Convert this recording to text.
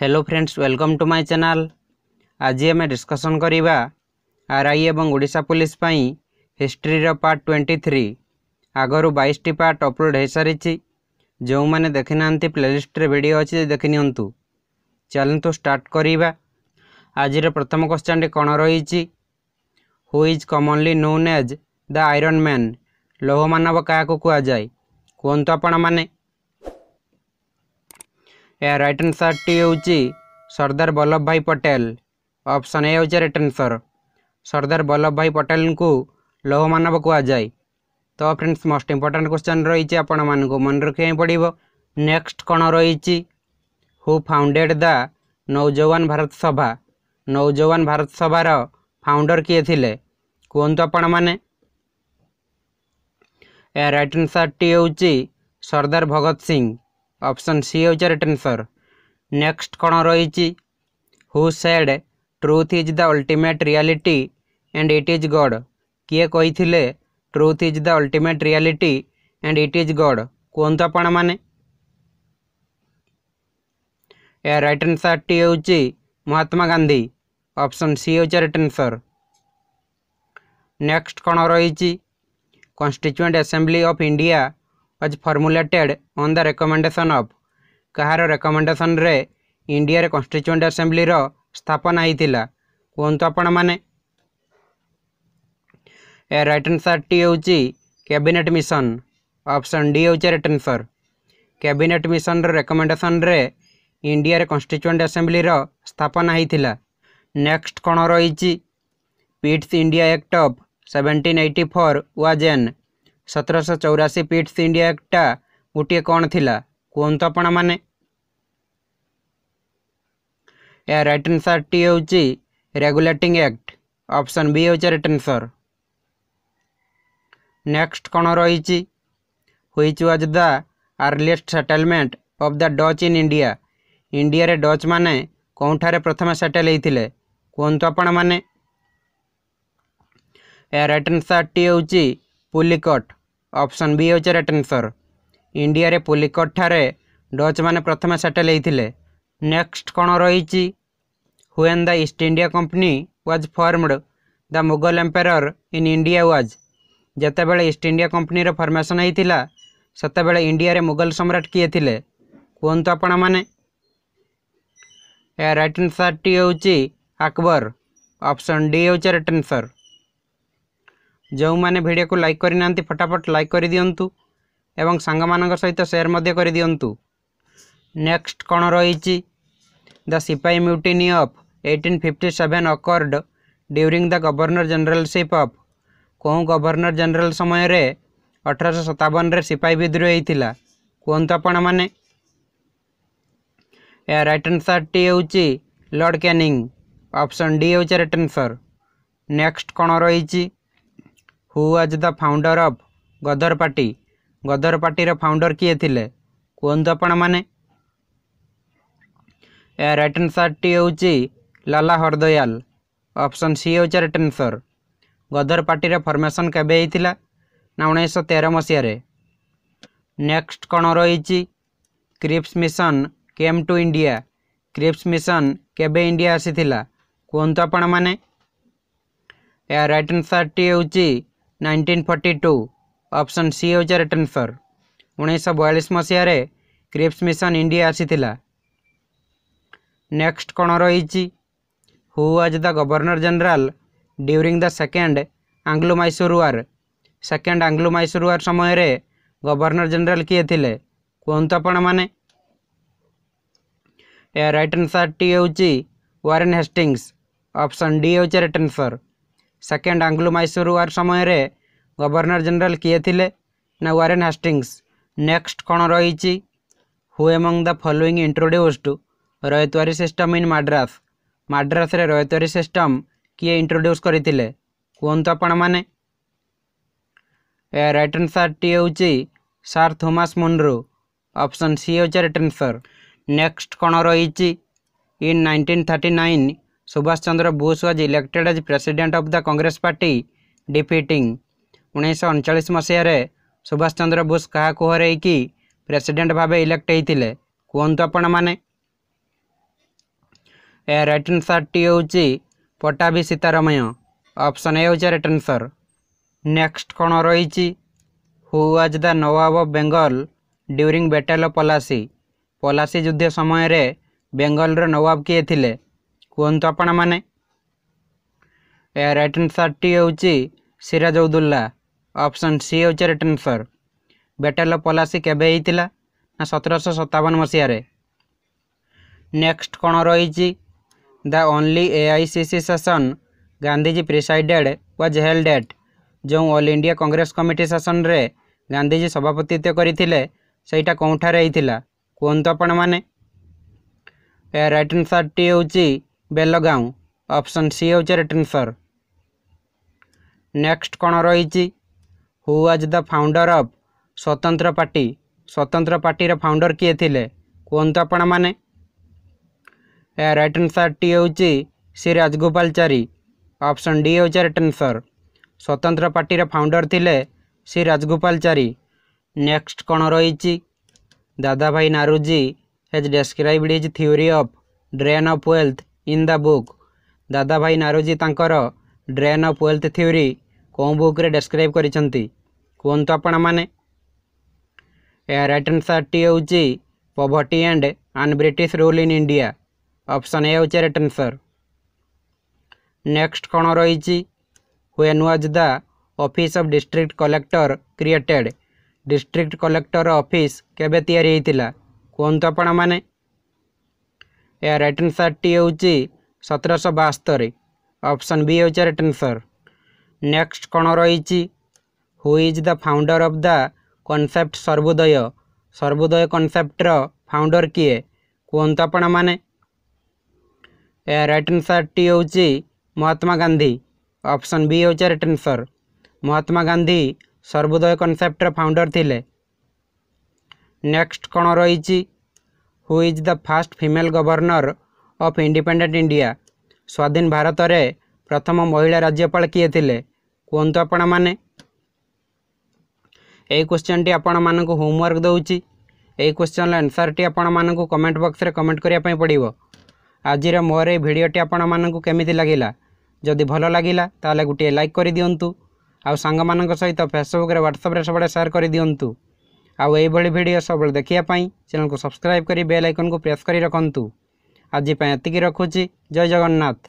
hello friends welcome to my channel ଆଜି ଆମେ discussion କରିବା ଆର୍ ଆଇ ଏବଂ ଓଡ଼ିଶା ପୋଲିସ ପାଇଁ ହିଷ୍ଟ୍ରିର ପାର୍ଟ ଟ୍ୱେଣ୍ଟି ଥ୍ରୀ ଆଗରୁ ବାଇଶଟି ପାର୍ଟ ଅପଲୋଡ଼ ହୋଇସାରିଛି ଯେଉଁମାନେ ଦେଖିନାହାନ୍ତି ପ୍ଲେଲିଷ୍ଟରେ ଭିଡ଼ିଓ ଅଛି ଦେଖିନିଅନ୍ତୁ ଚାଲନ୍ତୁ ଷ୍ଟାର୍ଟ କରିବା ଆଜିର ପ୍ରଥମ କ୍ୱଶ୍ଚନ୍ଟି କ'ଣ ରହିଛି who is commonly known as the iron man ଲୌହ ମାନବ କାହାକୁ କୁହାଯାଏ କୁହନ୍ତୁ ଆପଣମାନେ ଏହାର ରାଇଟ୍ ଆନ୍ସର୍ଟି ହେଉଛି ସର୍ଦ୍ଦାର ବଲ୍ଲଭ ଭାଇ ପଟେଲ ଅପସନ୍ ଏ ହେଉଛି ରାଇଟ୍ ଆନ୍ସର୍ ସର୍ଦ୍ଦାର ବଲ୍ଲଭ ଭାଇ ପଟେଲଙ୍କୁ ଲୌହମାନବ କୁହାଯାଏ ତ ଫ୍ରେଣ୍ଡସ୍ ମୋଷ୍ଟ ଇମ୍ପୋର୍ଟାଣ୍ଟ କ୍ୱେଶ୍ଚନ୍ ରହିଛି ଆପଣମାନଙ୍କୁ ମନେ ରଖିବାକୁ ପଡ଼ିବ ନେକ୍ସଟ କ'ଣ ରହିଛି ହୁ ଫାଉଣ୍ଡେଡ଼ ଦ ନୌଜୱାନ ଭାରତ ସଭା ନୌଜୱାନ ଭାରତ ସଭାର ଫାଉଣ୍ଡର କିଏ ଥିଲେ କୁହନ୍ତୁ ଆପଣମାନେ ଏହା ରାଇଟ୍ ଆନ୍ସର୍ଟି ହେଉଛି ସର୍ଦ୍ଦାର ଭଗତ ସିଂ ଅପସନ୍ ସି ହେଉଛି ରାଇଟ୍ ଆନ୍ସର୍ ନେକ୍ସଟ କ'ଣ ରହିଛି who said truth is the ultimate reality and it is god କିଏ କହିଥିଲେ truth is the ultimate reality and it is god କୁହନ୍ତୁ ଆପଣମାନେ ଏହା ରାଇଟ୍ ଆନ୍ସର୍ଟି ହେଉଛି ମହାତ୍ମା ଗାନ୍ଧୀ ଅପସନ୍ ସି ହେଉଛି ରାଇଟ୍ ଆନ୍ସର୍ ନେକ୍ସଟ କ'ଣ ରହିଛି constituent assembly of India was formulated on the recommendation of କାହାର ରେକମେଣ୍ଡେସନ୍ରେ ଇଣ୍ଡିଆରେ କନ୍ଷ୍ଟିଚୁଏଣ୍ଟ ଆସେମ୍ବ୍ଲିର ସ୍ଥାପନା ହୋଇଥିଲା କୁହନ୍ତୁ ଆପଣମାନେ ଏ ରାଇଟ୍ ଆନ୍ସାର୍ଟି ହେଉଛି କ୍ୟାବିନେଟ୍ ମିଶନ୍ ଅପସନ୍ ଡି ହେଉଛି ରାଇଟ୍ ଆନ୍ସର୍ କ୍ୟାବିନେଟ୍ ମିଶନ୍ର ରେକମେଣ୍ଡେସନ୍ରେ ଇଣ୍ଡିଆରେ କନ୍ଷ୍ଟିଚୁଏଣ୍ଟ ଆସେମ୍ବ୍ଲିର ସ୍ଥାପନା ହୋଇଥିଲା ନେକ୍ସଟ କ'ଣ ରହିଛି Pitt's India act of seventeen eighty four was ଏନ୍ ସତରଶହ ଚଉରାଶୀ ପିଟ୍ସ ଇଣ୍ଡିଆ ଆକ୍ଟଟା ଗୋଟିଏ କ'ଣ ଥିଲା କୁହନ୍ତୁ ଆପଣମାନେ ଏହା ରାଇଟ୍ ଆନ୍ସର୍ଟି ହେଉଛି ରେଗୁଲେଟିଂ ଆକ୍ଟ ଅପସନ୍ ବି ହେଉଛି ରାଇଟ୍ ଆନ୍ସର୍ ନେକ୍ସଟ କ'ଣ ରହିଛି which was the earliest settlement of the Dutch in India ଇଣ୍ଡିଆରେ ଡଚ୍ମାନେ କେଉଁଠାରେ ପ୍ରଥମେ ସେଟେଲ୍ ହେଇଥିଲେ କୁହନ୍ତୁ ଆପଣମାନେ ଏହା ରାଇଟ୍ ଆନ୍ସର୍ଟି ହେଉଛି ପୁଲିକଟ୍ ଅପସନ୍ ବି ହେଉଛି ରାଇଟ୍ ଆନ୍ସର୍ ଇଣ୍ଡିଆରେ ପୁଲିକଟ୍ଠାରେ ଡଚ୍ମାନେ ପ୍ରଥମେ ସେଟେଲ୍ ହେଇଥିଲେ ନେକ୍ସଟ୍ କ'ଣ ରହିଛି when the East India company was formed the Mughal emperor in India was ଯେତେବେଳେ ଇଷ୍ଟ ଇଣ୍ଡିଆ କମ୍ପାନୀର ଫର୍ମେସନ୍ ହେଇଥିଲା ସେତେବେଳେ ଇଣ୍ଡିଆରେ ମୋଗଲ ସମ୍ରାଟ କିଏ ଥିଲେ କୁହନ୍ତୁ ଆପଣମାନେ ଏହା ରାଇଟ୍ ଆନ୍ସର୍ଟି ହେଉଛି ଆକବର ଅପସନ୍ ଡି ହେଉଛି ରାଇଟ୍ ଆନ୍ସର୍ ଯେଉଁମାନେ ଭିଡ଼ିଓକୁ ଲାଇକ୍ କରିନାହାନ୍ତି ଫଟାଫଟ ଲାଇକ୍ କରିଦିଅନ୍ତୁ ଏବଂ ସାଙ୍ଗମାନଙ୍କ ସହିତ ସେୟାର ମଧ୍ୟ କରିଦିଅନ୍ତୁ ନେକ୍ସଟ କ'ଣ ରହିଛି the sepoy mutiny of eighteen fifty seven occurred during the governor generalship of କେଉଁ ଗଭର୍ଣ୍ଣର ଜେନେରାଲ ସମୟରେ ଅଠରଶହ ସତାବନରେ ସିପାହୀ ବିଦ୍ରୋହ ହୋଇଥିଲା କୁହନ୍ତୁ ଆପଣମାନେ ଏହା ରାଇଟ୍ ଆନ୍ସର୍ଟି ହେଉଛି ଲର୍ଡ଼ କ୍ୟାନିଂ ଅପସନ୍ ଡି ହେଉଛି ରାଇଟ୍ ଆନ୍ସର୍ ନେକ୍ସଟ କ'ଣ ରହିଛି who was the founder of Ghadar party Ghadar ପାର୍ଟିର ଫାଉଣ୍ଡର କିଏ ଥିଲେ କୁହନ୍ତୁ ଆପଣମାନେ ଏ ରାଇଟ୍ ଆନ୍ସର୍ଟି ହେଉଛି ଲାଲା ହରଦୟାଲ ଅପସନ୍ ସି ହେଉଛି ରାଇଟ୍ ଆନ୍ସର୍ ଗଦର ପାର୍ଟିର ଫର୍ମେସନ୍ କେବେ ହେଇଥିଲା ନା ଉଣେଇଶହ ତେର ମସିହାରେ ନେକ୍ସଟ କ'ଣ ରହିଛି Cripps mission came to India Cripps mission କେବେ ଇଣ୍ଡିଆ ଆସିଥିଲା କୁହନ୍ତୁ ଆପଣମାନେ ଏହା ରାଇଟ୍ ଆନ୍ସର୍ଟି ହେଉଛି 1942 ଅପସନ୍ ସି ହେଉଛି ରିଟର୍ଣ୍ଣ ଫର୍ ଉଣେଇଶହ ବୟାଳିଶ ମସିହାରେ କ୍ରିପ୍ସ ମିଶନ ଇଣ୍ଡିଆ ଆସିଥିଲା ନେକ୍ସଟ କ'ଣ ରହିଛି who was the governor general during the second Anglo Mysore war second Anglo Mysore war ସମୟରେ ଗଭର୍ଣ୍ଣର ଜେନେରାଲ କିଏ ଥିଲେ କୁହନ୍ତୁ ଆପଣମାନେ ରାଇଟ୍ ଆନ୍ସର୍ଟି ହେଉଛି ୱାରେନ୍ ହେଷ୍ଟିଙ୍ଗସ୍ ଅପସନ୍ ଡି ହେଉଛି right answer second Anglo Mysore war ସମୟରେ ଗଭର୍ଣ୍ଣର ଜେନେରାଲ କିଏ ଥିଲେ ନା ୱାରେନ୍ ହାଷ୍ଟିଙ୍ଗସ୍ ନେକ୍ସଟ କ'ଣ ରହିଛି who among the following introduced ryotwari system in Madras ମାଡ୍ରାସ୍ରେ ରୟତୱାରୀ ସିଷ୍ଟମ୍ କିଏ ଇଣ୍ଟ୍ରୋଡ୍ୟୁସ୍ କରିଥିଲେ କୁହନ୍ତୁ ଆପଣମାନେ ଏ ରାଇଟ୍ ଆନ୍ସାର୍ଟି ହେଉଛି sir Thomas Munro option C ହେଉଛି ରାଇଟ୍ ଆନ୍ସର୍ ନେକ୍ସଟ କ'ଣ ରହିଛି in nineteen thirty nine Subhash Chandra Bose was elected as president of the Congress party, defeating 1949 ମସିହାରେ ସୁଭାଷ ଚନ୍ଦ୍ର ବୋଷ କାହାକୁ ହରେଇକି ପ୍ରେସିଡେଣ୍ଟ ଭାବେ ଇଲେକ୍ଟ ହେଇଥିଲେ କୁହନ୍ତୁ ଆପଣମାନେ ଏ ରାଇଟ୍ ଆନ୍ସର୍ଟି ହେଉଛି ପଟାଭି ସୀତାରମୟ ଅପସନ୍ ଏ ହେଉଛି ରାଇଟ୍ ଆନ୍ସର୍ ନେକ୍ସଟ କ'ଣ ରହିଛି who was the nawab of Bengal during battle of Plassey Plassey ଯୁଦ୍ଧ ସମୟରେ ବେଙ୍ଗଲର ନୱାବ କିଏ ଥିଲେ କୁହନ୍ତୁ ଆପଣମାନେ ରାଇଟ୍ ଆନ୍ସର୍ ଟି ହେଉଛି ସିରାଜ ଉଦୁଲ୍ଲା ଅପସନ୍ ସି ହେଉଛି ରାଇଟ୍ ଆନ୍ସର୍ ବେଟାଲ ପଲାସି କେବେ ହେଇଥିଲା ନା ସତରଶହ ସତାବନ ମସିହାରେ ନେକ୍ସଟ କ'ଣ ରହିଛି the only A I C C session Gandhiji presided was held at ଯେଉଁ ଅଲ୍ ଇଣ୍ଡିଆ କଂଗ୍ରେସ କମିଟି ସେସନ୍ରେ ଗାନ୍ଧିଜୀ ସଭାପତିତ୍ୱ କରିଥିଲେ ସେଇଟା କେଉଁଠାରେ ହେଇଥିଲା କୁହନ୍ତୁ ଆପଣମାନେ ରାଇଟ୍ ଆନ୍ସର୍ଟି ହେଉଛି ବେଲଗାଓଁ ଅପସନ୍ ସି ହେଉଛି ରେଟ୍ ଆନ୍ସର୍ ନେକ୍ସଟ୍ କ'ଣ ରହିଛି who was the founder of Swatantra party Swatantra ପାର୍ଟିର ଫାଉଣ୍ଡର୍ କିଏ ଥିଲେ କୁହନ୍ତୁ ଆପଣମାନେ ଏହା ରାଇଟ୍ ଆନ୍ସର୍ଟି ହେଉଛି ଶ୍ରୀ ରାଜଗୋପାଳଚାରୀ ଅପସନ୍ ଡି ହେଉଛି ରାଇଟ୍ ଆନ୍ସର୍ ସ୍ୱତନ୍ତ୍ର ପାର୍ଟିର ଫାଉଣ୍ଡର୍ ଥିଲେ ଶ୍ରୀ ରାଜଗୋପାଳଚାରୀ ନେକ୍ସଟ୍ କ'ଣ ରହିଛି Dadabhai Naoroji has described his theory of drain of wealth in the book Dadabhai Naoroji ତାଙ୍କର ଡ୍ରେନ୍ ଅଫ୍ ୱେଲ୍ଥ ଥିଓରି କେଉଁ ବୁକ୍ରେ ଡେସ୍କ୍ରାଇବ୍ କରିଛନ୍ତି କୁହନ୍ତୁ ଆପଣମାନେ ଏହା ରାଇଟ୍ ଆନ୍ସର୍ଟି ହେଉଛି poverty and and British rule in India option A ହେଉଛି ରାଇଟ୍ ଆନ୍ସର୍ ନେକ୍ସଟ କ'ଣ ରହିଛି when was the office of district collector created district collector office କେବେ ତିଆରି ହୋଇଥିଲା କୁହନ୍ତୁ ଆପଣମାନେ ଏହାର ରାଇଟ୍ ଆନ୍ସର୍ଟି ହେଉଛି ସତରଶହ ବାସ୍ତରୀ ଅପସନ୍ ବି ହେଉଛି ରାଇଟ୍ ଆନ୍ସର୍ ନେକ୍ସଟ କ'ଣ ରହିଛି who is the founder of the concept Sarvodaya Sarvodaya କନସେପ୍ଟର ଫାଉଣ୍ଡର କିଏ କୁହନ୍ତୁ ଆପଣମାନେ ଏହାର ରାଇଟ୍ ଆନ୍ସର୍ଟି ହେଉଛି ମହାତ୍ମା ଗାନ୍ଧୀ ଅପସନ୍ ବି ହେଉଛି ରାଇଟ୍ ଆନ୍ସର୍ ମହାତ୍ମା ଗାନ୍ଧୀ ସର୍ବୋଦୟ କନସେପ୍ଟର ଫାଉଣ୍ଡର ଥିଲେ ନେକ୍ସଟ କ'ଣ ରହିଛି who is the first female governor of independent India ସ୍ୱାଧୀନ ଭାରତରେ ପ୍ରଥମ ମହିଳା ରାଜ୍ୟପାଳ କିଏ ଥିଲେ କୁହନ୍ତୁ ଆପଣମାନେ ଏହି କ୍ୱେଶ୍ଚନ୍ଟି ଆପଣମାନଙ୍କୁ ହୋମୱାର୍କ ଦେଉଛି ଏହି କ୍ୱେଶ୍ଚନ୍ର ଆନ୍ସାର୍ଟି ଆପଣମାନଙ୍କୁ କମେଣ୍ଟ ବକ୍ସରେ କମେଣ୍ଟ କରିବା ପାଇଁ ପଡ଼ିବ ଆଜିର ମୋର ଏହି ଭିଡ଼ିଓଟି ଆପଣମାନଙ୍କୁ କେମିତି ଲାଗିଲା ଯଦି ଭଲ ଲାଗିଲା ତାହେଲେ ଗୋଟିଏ ଲାଇକ୍ କରିଦିଅନ୍ତୁ ଆଉ ସାଙ୍ଗମାନଙ୍କ ସହିତ ଫେସବୁକ୍ରେ ହ୍ୱାଟ୍ସଆପ୍ରେ ସବୁବେଳେ ସେୟାର କରିଦିଅନ୍ତୁ ଆଉ ଏଇଭଳି ଭିଡ଼ିଓ ସବୁବେଳେ ଦେଖିବା ପାଇଁ ଚ୍ୟାନେଲକୁ ସବସ୍କ୍ରାଇବ୍ କରି ବେଲ୍ ଆଇକନ୍କୁ ପ୍ରେସ୍ କରି ରଖନ୍ତୁ ଆଜି ପାଇଁ ଏତିକି ରଖୁଛି ଜୟ ଜଗନ୍ନାଥ